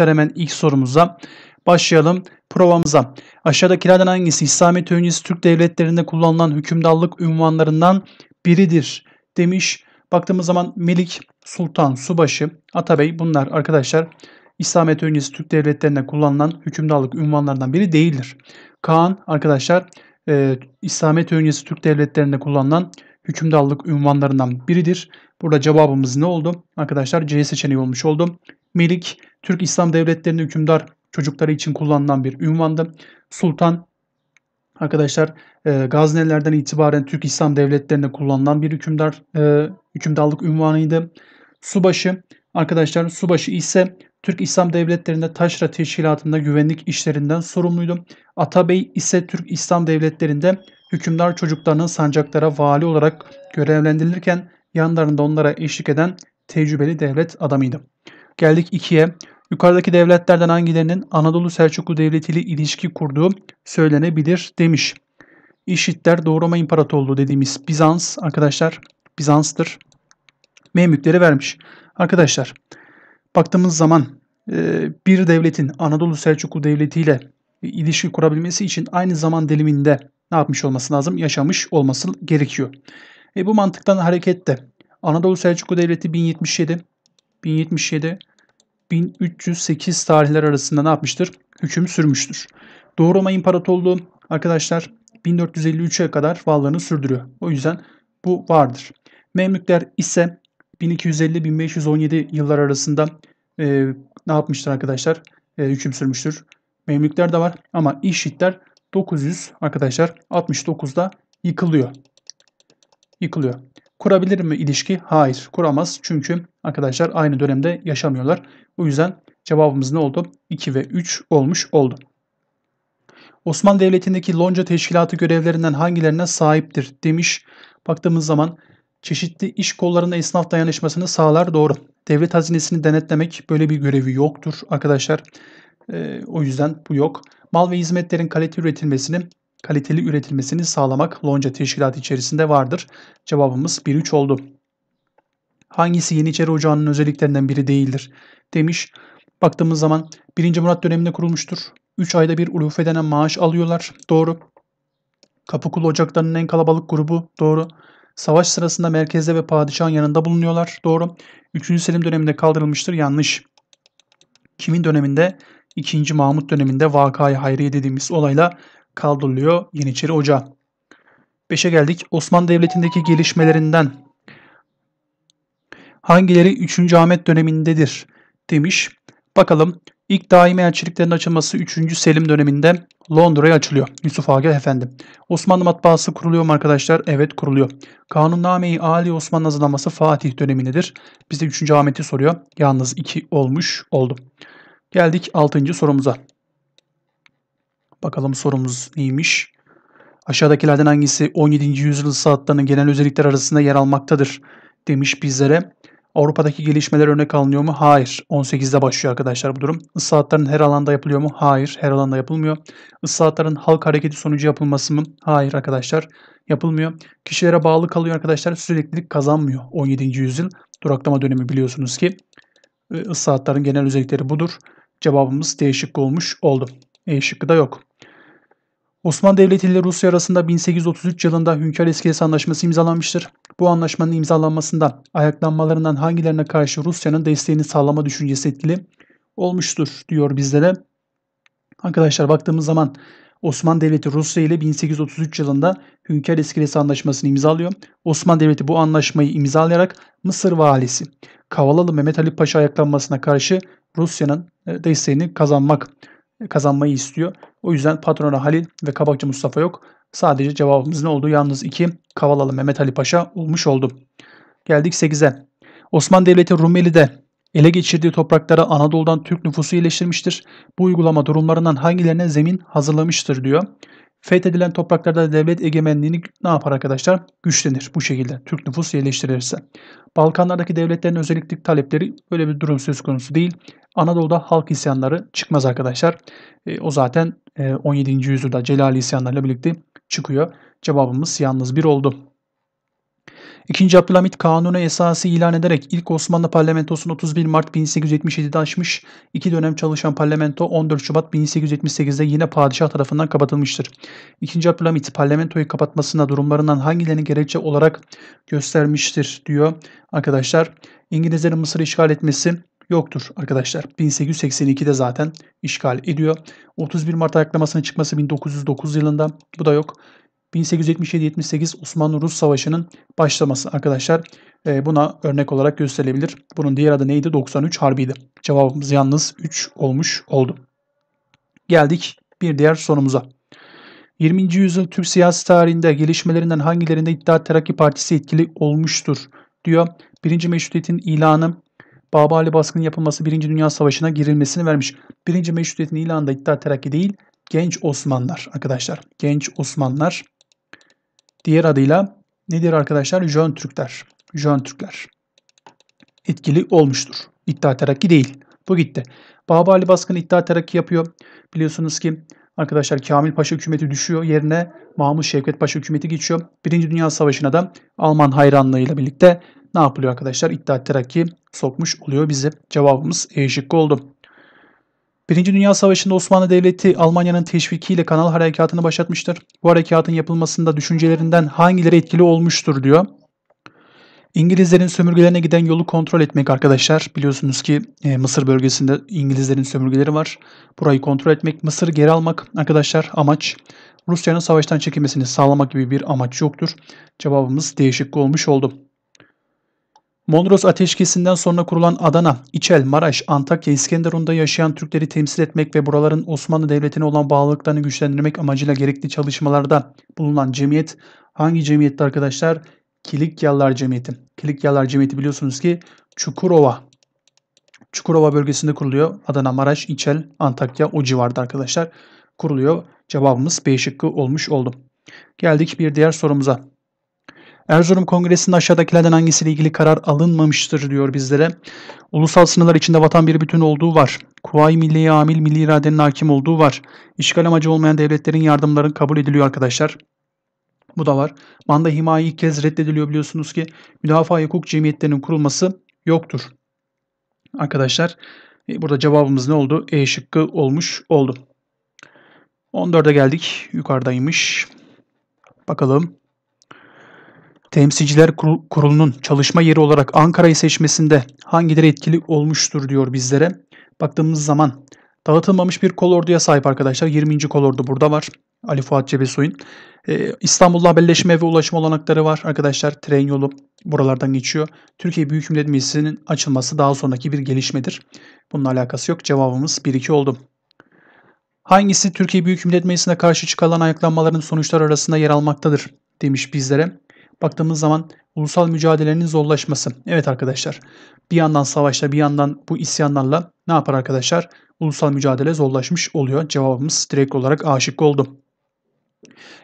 arkadaşlar hemen ilk sorumuza başlayalım provamıza. Aşağıdakilerden hangisi İslamiyet öncesi Türk devletlerinde kullanılan hükümdarlık ünvanlarından biridir demiş. Baktığımız zaman Melik, Sultan, Subaşı, Atabey bunlar arkadaşlar İslamiyet öncesi Türk devletlerinde kullanılan hükümdarlık ünvanlarından biri değildir. Kaan arkadaşlar e, İslamiyet öncesi Türk devletlerinde kullanılan hükümdarlık ünvanlarından biridir. Burada cevabımız ne oldu? Arkadaşlar C seçeneği olmuş oldu. Melik, Türk İslam devletlerinin hükümdar çocukları için kullanılan bir ünvandı. Sultan arkadaşlar e, Gaznelerden itibaren Türk İslam devletlerinde kullanılan bir hükümdar e, hükümdarlık ünvanıydı. Subaşı arkadaşlar subaşı ise Türk İslam devletlerinde taşra teşkilatında güvenlik işlerinden sorumluydu. Atabey ise Türk İslam devletlerinde hükümdar çocuklarının sancaklara vali olarak görevlendirilirken yanlarında onlara eşlik eden tecrübeli devlet adamıydı. Geldik 2'ye. Yukarıdaki devletlerden hangilerinin Anadolu Selçuklu Devleti ile ilişki kurduğu söylenebilir demiş. İşitler Doğu Roma İmparatorluğu dediğimiz Bizans arkadaşlar Bizans'tır. Memlükleri vermiş. Arkadaşlar baktığımız zaman e, bir devletin Anadolu Selçuklu Devleti ile ilişki kurabilmesi için aynı zaman diliminde ne yapmış olması lazım? Yaşamış olması gerekiyor. E bu mantıktan hareketle Anadolu Selçuklu Devleti 1077, 1077 1308 tarihler arasında ne yapmıştır? Hüküm sürmüştür. Doğu Roma İmparatorluğu arkadaşlar 1453'e kadar varlığını sürdürüyor. O yüzden bu vardır. Memlükler ise 1250-1517 yıllar arasında e, ne yapmıştır arkadaşlar? E, hüküm sürmüştür. Memlükler de var ama İşitler 900 arkadaşlar 69'da yıkılıyor. Yıkılıyor. Kurabilir mi ilişki? Hayır kuramaz. Çünkü arkadaşlar aynı dönemde yaşamıyorlar. Bu yüzden cevabımız ne oldu? 2 ve 3 olmuş oldu. Osmanlı Devleti'ndeki lonca teşkilatı görevlerinden hangilerine sahiptir demiş. Baktığımız zaman çeşitli iş kollarında esnaf dayanışmasını sağlar doğru. Devlet hazinesini denetlemek böyle bir görevi yoktur arkadaşlar. Ee, o yüzden bu yok. Mal ve hizmetlerin kalite üretilmesini, kaliteli üretilmesini sağlamak lonca teşkilatı içerisinde vardır. Cevabımız 1-3 oldu. Hangisi Yeniçeri Ocağı'nın özelliklerinden biri değildir demiş. Baktığımız zaman 1. Murat döneminde kurulmuştur. 3 ayda bir ulufe denen maaş alıyorlar. Doğru. Kapıkulu ocaklarının en kalabalık grubu. Doğru. Savaş sırasında merkezde ve padişahın yanında bulunuyorlar. Doğru. 3. Selim döneminde kaldırılmıştır. Yanlış. Kimin döneminde? 2. Mahmut döneminde vakayı hayriye dediğimiz olayla kaldırılıyor Yeniçeri Ocağı. 5'e geldik. Osmanlı Devleti'ndeki gelişmelerinden hangileri 3. Ahmet dönemindedir demiş. Bakalım ilk daimi elçiliklerin açılması 3. Selim döneminde Londra'ya açılıyor. Yusuf Agah Efendi. Osmanlı matbaası kuruluyor mu arkadaşlar? Evet kuruluyor. Kanunname-i Ali Osmanlı hazırlanması Fatih dönemindedir. Bizde 3. Ahmet'i soruyor. Yalnız 2 olmuş oldu. Geldik 6. sorumuza. Bakalım sorumuz neymiş? Aşağıdakilerden hangisi 17. yüzyıl saatlerinin genel özellikler arasında yer almaktadır demiş bizlere. Avrupa'daki gelişmeler örnek alınıyor mu? Hayır. 18'de başlıyor arkadaşlar bu durum. Islahatların her alanda yapılıyor mu? Hayır. Her alanda yapılmıyor. Islahatların halk hareketi sonucu yapılması mı? Hayır arkadaşlar. Yapılmıyor. Kişilere bağlı kalıyor arkadaşlar. Süreklilik kazanmıyor 17. yüzyıl. Duraklama dönemi biliyorsunuz ki. Islahatların genel özellikleri budur. Cevabımız değişik olmuş oldu. E şıkkı da yok. Osmanlı Devleti ile Rusya arasında 1833 yılında Hünkar Eskilesi Anlaşması imzalanmıştır. Bu anlaşmanın imzalanmasından, ayaklanmalarından hangilerine karşı Rusya'nın desteğini sağlama düşüncesi etkili olmuştur diyor bizlere. Arkadaşlar baktığımız zaman Osmanlı Devleti Rusya ile 1833 yılında Hünkar Eskilesi Anlaşması'nı imzalıyor. Osmanlı Devleti bu anlaşmayı imzalayarak Mısır valisi Kavalalı Mehmet Ali Paşa ayaklanmasına karşı Rusya'nın e, desteğini kazanmak kazanmayı istiyor. O yüzden Patrona Halil ve Kabakçı Mustafa yok. Sadece cevabımızın olduğu yalnız iki Kavalalı Mehmet Ali Paşa olmuş oldu. Geldik 8'e. Osmanlı Devleti Rumeli'de ele geçirdiği topraklara Anadolu'dan Türk nüfusu iyileştirmiştir. Bu uygulama durumlarından hangilerine zemin hazırlamıştır diyor. Fethedilen topraklarda devlet egemenliğini ne yapar arkadaşlar? Güçlenir bu şekilde Türk nüfusu yerleştirilirse. Balkanlardaki devletlerin özellikli talepleri böyle bir durum söz konusu değil. Anadolu'da halk isyanları çıkmaz arkadaşlar. E, o zaten e, 17. yüzyılda Celali isyanlarıyla birlikte çıkıyor. Cevabımız yalnız bir oldu. İkinci Abdülhamit kanunu esası ilan ederek ilk Osmanlı parlamentosunu 31 Mart 1877'de açmış, iki dönem çalışan parlamento 14 Şubat 1878'de yine padişah tarafından kapatılmıştır. İkinci Abdülhamit parlamentoyu kapatmasına durumlarından hangilerini gerekçe olarak göstermiştir diyor. Arkadaşlar İngilizlerin Mısır'ı işgal etmesi, yoktur arkadaşlar. 1882'de zaten işgal ediyor. 31 Mart ayaklamasının çıkması 1909 yılında. Bu da yok. 1877-78 Osmanlı-Rus Savaşı'nın başlaması arkadaşlar. E, buna örnek olarak gösterilebilir. Bunun diğer adı neydi? 93 Harbi'ydi. Cevabımız yalnız 3 olmuş oldu. Geldik bir diğer sorumuza. 20. yüzyıl Türk siyasi tarihinde gelişmelerinden hangilerinde İttihat Terakki Partisi etkili olmuştur diyor. Birinci meşrutiyetin ilanı Babali baskının yapılması 1. Dünya Savaşı'na girilmesini vermiş. 1. Meşrutiyet'in ilanında İttihat Terakki değil, Genç Osmanlar arkadaşlar. Genç Osmanlar. Diğer adıyla nedir arkadaşlar? Jön Türkler. Jön Türkler. Etkili olmuştur. İttihat Terakki değil. Bu gitti. Babali baskını İttihat Terakki yapıyor. Biliyorsunuz ki arkadaşlar Kamil Paşa hükümeti düşüyor. Yerine Mahmut Şevket Paşa hükümeti geçiyor. Birinci Dünya Savaşı'na da Alman hayranlığıyla birlikte ne yapılıyor arkadaşlar? İttihat Terakki sokmuş oluyor bizi. Cevabımız E şıkkı oldu. Birinci Dünya Savaşı'nda Osmanlı Devleti Almanya'nın teşvikiyle kanal harekatını başlatmıştır. Bu harekatın yapılmasında düşüncelerinden hangileri etkili olmuştur diyor. İngilizlerin sömürgelerine giden yolu kontrol etmek arkadaşlar. Biliyorsunuz ki e, Mısır bölgesinde İngilizlerin sömürgeleri var. Burayı kontrol etmek, Mısır geri almak arkadaşlar amaç. Rusya'nın savaştan çekilmesini sağlamak gibi bir amaç yoktur. Cevabımız değişik olmuş oldu. Monros Ateşkesi'nden sonra kurulan Adana, İçel, Maraş, Antakya, İskenderun'da yaşayan Türkleri temsil etmek ve buraların Osmanlı Devleti'ne olan bağlılıklarını güçlendirmek amacıyla gerekli çalışmalarda bulunan cemiyet hangi cemiyetti arkadaşlar? Kilikyalar Cemiyeti. Kilikyalar Cemiyeti biliyorsunuz ki Çukurova Çukurova bölgesinde kuruluyor. Adana, Maraş, İçel, Antakya o civarda arkadaşlar kuruluyor. Cevabımız B şıkkı olmuş oldu. Geldik bir diğer sorumuza. Erzurum Kongresi'nin aşağıdakilerden hangisiyle ilgili karar alınmamıştır diyor bizlere. Ulusal sınırlar içinde vatan bir bütün olduğu var. Kuvayi milliye amil milli iradenin hakim olduğu var. İşgal amacı olmayan devletlerin yardımları kabul ediliyor arkadaşlar. Bu da var. Manda himayi ilk kez reddediliyor biliyorsunuz ki müdafaa hukuk cemiyetlerinin kurulması yoktur. Arkadaşlar e, burada cevabımız ne oldu? E şıkkı olmuş oldu. 14'e geldik. Yukarıdaymış. Bakalım. Temsilciler Kurulu'nun çalışma yeri olarak Ankara'yı seçmesinde hangileri etkili olmuştur diyor bizlere. Baktığımız zaman dağıtılmamış bir kolorduya sahip arkadaşlar. 20. kolordu burada var. Ali Fuat Cebesoy'un. Ee, İstanbul'da haberleşme ve ulaşım olanakları var arkadaşlar. Tren yolu buralardan geçiyor. Türkiye Büyük Millet Meclisi'nin açılması daha sonraki bir gelişmedir. Bununla alakası yok. Cevabımız 1-2 oldu. Hangisi Türkiye Büyük Millet Meclisi'ne karşı çıkan ayaklanmaların sonuçlar arasında yer almaktadır demiş bizlere baktığımız zaman ulusal mücadelenin zorlaşması. Evet arkadaşlar bir yandan savaşla, bir yandan bu isyanlarla ne yapar arkadaşlar? Ulusal mücadele zorlaşmış oluyor. Cevabımız direkt olarak aşık oldu.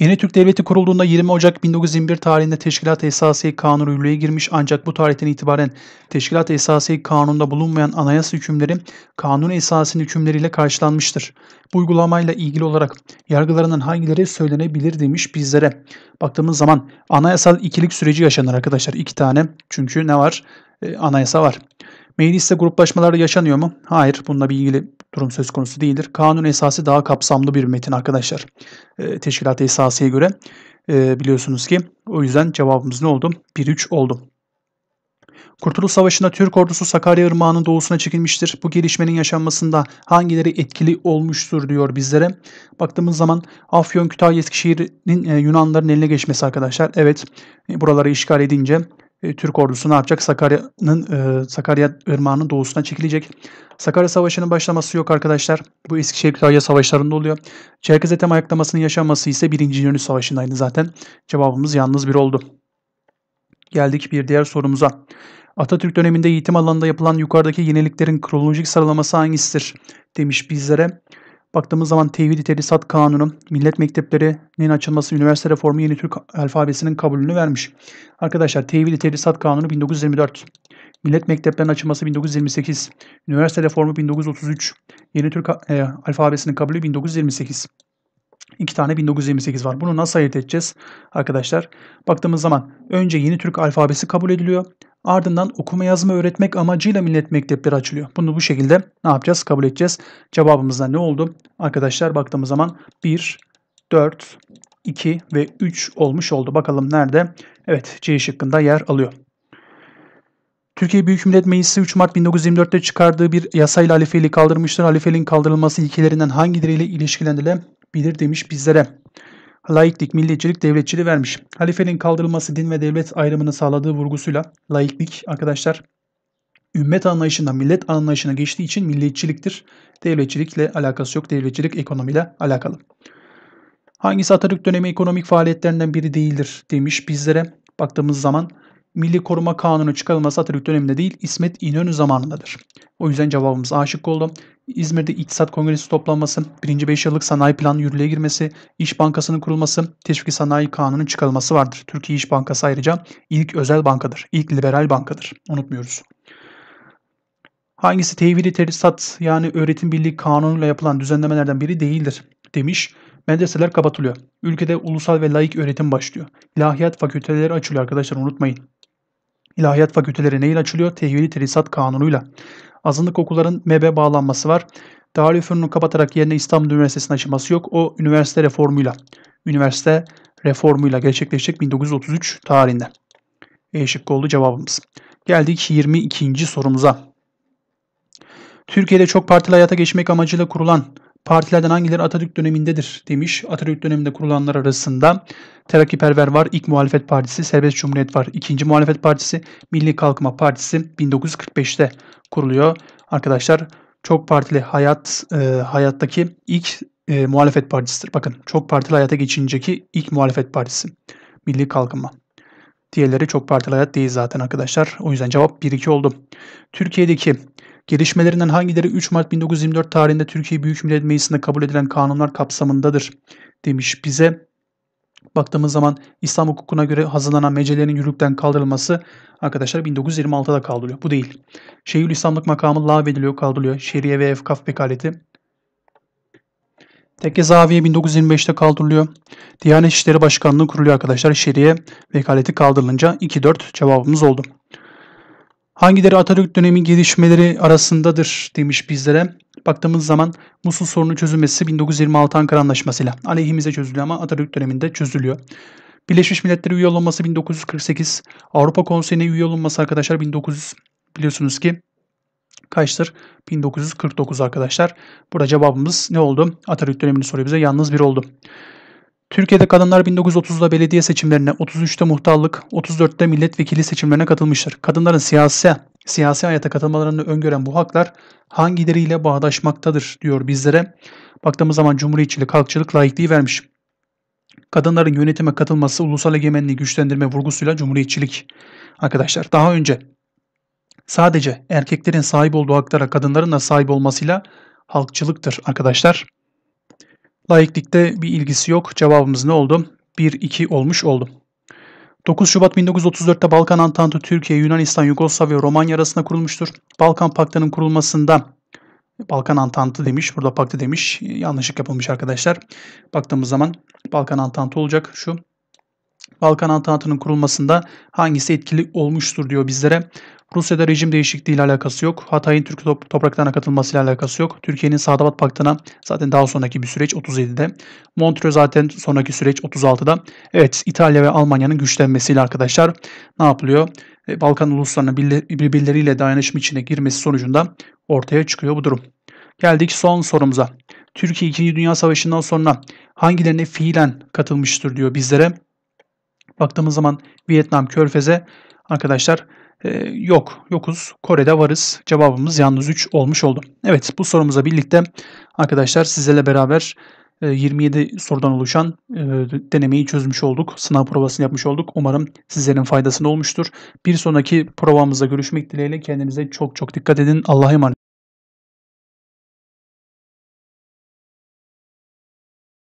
Yeni Türk Devleti kurulduğunda 20 Ocak 1921 tarihinde Teşkilat-ı Esasiye Kanunu yürürlüğe girmiş ancak bu tarihten itibaren Teşkilat-ı Esasiye Kanunu'nda bulunmayan anayasa hükümleri kanun esasının hükümleriyle karşılanmıştır. Bu uygulamayla ilgili olarak yargılarının hangileri söylenebilir demiş bizlere. Baktığımız zaman anayasal ikilik süreci yaşanır arkadaşlar. iki tane çünkü ne var? E, anayasa var. Mecliste gruplaşmalar yaşanıyor mu? Hayır. Bununla bir ilgili durum söz konusu değildir. Kanun esası daha kapsamlı bir metin arkadaşlar. E, teşkilat esasıya göre e, biliyorsunuz ki o yüzden cevabımız ne oldu? 1-3 oldu. Kurtuluş Savaşı'nda Türk ordusu Sakarya Irmağı'nın doğusuna çekilmiştir. Bu gelişmenin yaşanmasında hangileri etkili olmuştur diyor bizlere. Baktığımız zaman Afyon, Kütahya, Eskişehir'in e, Yunanların eline geçmesi arkadaşlar. Evet e, buraları işgal edince e, Türk ordusu ne yapacak? Sakarya'nın e, Sakarya Irmağı'nın doğusuna çekilecek. Sakarya Savaşı'nın başlaması yok arkadaşlar. Bu Eskişehir-Kütahya Savaşları'nda oluyor. Çerkez Ethem ayaklamasının yaşanması ise 1. Yunus Savaşı'ndaydı zaten. Cevabımız yalnız bir oldu. Geldik bir diğer sorumuza. Atatürk döneminde eğitim alanında yapılan yukarıdaki yeniliklerin kronolojik sıralaması hangisidir demiş bizlere. Baktığımız zaman tevhid-i tedrisat kanunu, millet mekteplerinin açılması, üniversite reformu yeni Türk alfabesinin kabulünü vermiş. Arkadaşlar tevhid-i tedrisat kanunu 1924, millet mekteplerinin açılması 1928, üniversite reformu 1933, yeni Türk e, alfabesinin kabulü 1928. 2 tane 1928 var. Bunu nasıl ayırt edeceğiz arkadaşlar? Baktığımız zaman önce yeni Türk alfabesi kabul ediliyor. Ardından okuma yazma öğretmek amacıyla millet mektepleri açılıyor. Bunu bu şekilde ne yapacağız? Kabul edeceğiz. Cevabımızda ne oldu? Arkadaşlar baktığımız zaman 1, 4, 2 ve 3 olmuş oldu. Bakalım nerede? Evet C şıkkında yer alıyor. Türkiye Büyük Millet Meclisi 3 Mart 1924'te çıkardığı bir yasayla halifeliği kaldırmıştır. Halifeliğin kaldırılması ilkelerinden hangileriyle ilişkilendirilir? bilir demiş bizlere. Laiklik, milliyetçilik, devletçiliği vermiş. Halifenin kaldırılması din ve devlet ayrımını sağladığı vurgusuyla laiklik arkadaşlar ümmet anlayışından millet anlayışına geçtiği için milliyetçiliktir. Devletçilikle alakası yok. Devletçilik ekonomiyle alakalı. Hangisi Atatürk dönemi ekonomik faaliyetlerinden biri değildir demiş bizlere. Baktığımız zaman Milli Koruma Kanunu çıkarılması Atatürk döneminde değil İsmet İnönü zamanındadır. O yüzden cevabımız aşık oldu. İzmir'de İktisat Kongresi toplanması, 1. 5 yıllık sanayi planı yürürlüğe girmesi, İş Bankası'nın kurulması, Teşvik Sanayi Kanunu'nun çıkarılması vardır. Türkiye İş Bankası ayrıca ilk özel bankadır, ilk liberal bankadır. Unutmuyoruz. Hangisi tevhili terisat yani öğretim birliği kanunuyla yapılan düzenlemelerden biri değildir demiş. Medreseler kapatılıyor. Ülkede ulusal ve laik öğretim başlıyor. İlahiyat fakülteleri açılıyor arkadaşlar unutmayın. İlahiyat fakülteleri neyle açılıyor? Tevhili terisat kanunuyla. Azınlık okulların MEB'e bağlanması var. Darülfünun'u kapatarak yerine İstanbul Üniversitesi'nin açılması yok. O üniversite reformuyla, üniversite reformuyla gerçekleşecek 1933 tarihinde. E şıkkı oldu cevabımız. Geldik 22. sorumuza. Türkiye'de çok partili hayata geçmek amacıyla kurulan Partilerden hangileri Atatürk dönemindedir demiş. Atatürk döneminde kurulanlar arasında Terakkiperver var, ilk Muhalefet Partisi, Serbest Cumhuriyet var, İkinci Muhalefet Partisi, Milli Kalkınma Partisi 1945'te kuruluyor. Arkadaşlar çok partili hayat, e, hayattaki ilk e, muhalefet partisidir. Bakın çok partili hayata geçinceki ilk muhalefet partisi. Milli Kalkınma. Diğerleri çok partili hayat değil zaten arkadaşlar. O yüzden cevap 1-2 oldu. Türkiye'deki Gelişmelerinden hangileri 3 Mart 1924 tarihinde Türkiye Büyük Millet Meclisi'nde kabul edilen kanunlar kapsamındadır demiş bize. Baktığımız zaman İslam hukukuna göre hazırlanan mecelerin yürürlükten kaldırılması arkadaşlar 1926'da kaldırılıyor. Bu değil. Şeyhül İslamlık makamı lağvediliyor, kaldırılıyor. Şeriye ve efkaf bekaleti. Tekke Zaviye 1925'te kaldırılıyor. Diyanet İşleri Başkanlığı kuruluyor arkadaşlar. Şeriye vekaleti kaldırılınca 2-4 cevabımız oldu. Hangileri Atatürk dönemi gelişmeleri arasındadır demiş bizlere. Baktığımız zaman Musul sorunu çözülmesi 1926 Ankara Anlaşması'yla aleyhimize çözülüyor ama Atatürk döneminde çözülüyor. Birleşmiş Milletler'e üye olunması 1948. Avrupa Konseyi'ne üye olunması arkadaşlar 1900 biliyorsunuz ki kaçtır? 1949 arkadaşlar. Burada cevabımız ne oldu? Atatürk dönemini soruyor bize. Yalnız bir oldu. Türkiye'de kadınlar 1930'da belediye seçimlerine, 33'te muhtarlık, 34'te milletvekili seçimlerine katılmıştır. Kadınların siyasi, siyasi hayata katılmalarını öngören bu haklar hangileriyle bağdaşmaktadır diyor bizlere. Baktığımız zaman cumhuriyetçilik, halkçılık, laikliği vermiş. Kadınların yönetime katılması ulusal egemenliği güçlendirme vurgusuyla cumhuriyetçilik. Arkadaşlar daha önce sadece erkeklerin sahip olduğu haklara kadınların da sahip olmasıyla halkçılıktır arkadaşlar. Laiklikte bir ilgisi yok. Cevabımız ne oldu? 1-2 olmuş oldu. 9 Şubat 1934'te Balkan Antantı Türkiye, Yunanistan, Yugoslavya, ve Romanya arasında kurulmuştur. Balkan Paktı'nın kurulmasında Balkan Antantı demiş. Burada paktı demiş. Yanlışlık yapılmış arkadaşlar. Baktığımız zaman Balkan Antantı olacak şu. Balkan Antantı'nın kurulmasında hangisi etkili olmuştur diyor bizlere. Rusya'da rejim değişikliği ile alakası yok. Hatay'ın Türk top topraklarına katılmasıyla alakası yok. Türkiye'nin Sadabat Paktı'na zaten daha sonraki bir süreç 37'de. Montreux zaten sonraki süreç 36'da. Evet İtalya ve Almanya'nın güçlenmesiyle arkadaşlar ne yapılıyor? E, Balkan uluslarının birbirleriyle dayanışma içine girmesi sonucunda ortaya çıkıyor bu durum. Geldik son sorumuza. Türkiye 2. Dünya Savaşı'ndan sonra hangilerine fiilen katılmıştır diyor bizlere. Baktığımız zaman Vietnam Körfez'e arkadaşlar ee, yok, yokuz. Kore'de varız. Cevabımız yalnız 3 olmuş oldu. Evet, bu sorumuza birlikte arkadaşlar sizlerle beraber 27 e, sorudan oluşan e, denemeyi çözmüş olduk. Sınav provasını yapmış olduk. Umarım sizlerin faydasını olmuştur. Bir sonraki provamızda görüşmek dileğiyle. Kendinize çok çok dikkat edin. Allah'a emanet.